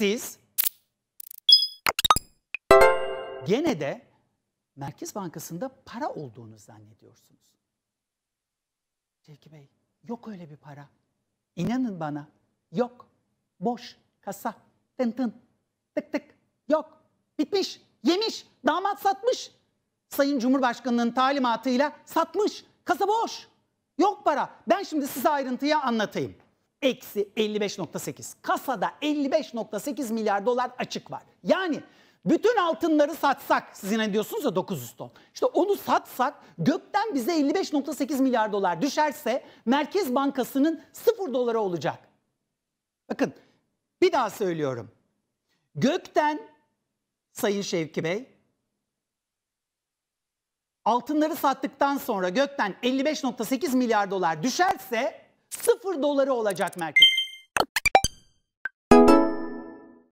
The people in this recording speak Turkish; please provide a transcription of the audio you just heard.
siz gene de Merkez Bankası'nda para olduğunu zannediyorsunuz. Cevki Bey, yok öyle bir para. İnanın bana, yok. Boş, kasa, tın tın, tık tık, yok. Bitmiş, yemiş, damat satmış. Sayın Cumhurbaşkanı'nın talimatıyla satmış, kasa boş. Yok para. Ben şimdi size ayrıntıya anlatayım eksi 55.8. Kasada 55.8 milyar dolar açık var. Yani bütün altınları satsak, sizin ne diyorsunuz ya 900 ton. İşte onu satsak gökten bize 55.8 milyar dolar düşerse Merkez Bankası'nın 0 dolara olacak. Bakın bir daha söylüyorum. Gökten Sayın Şevki Bey altınları sattıktan sonra gökten 55.8 milyar dolar düşerse 0 doları olacak merkez.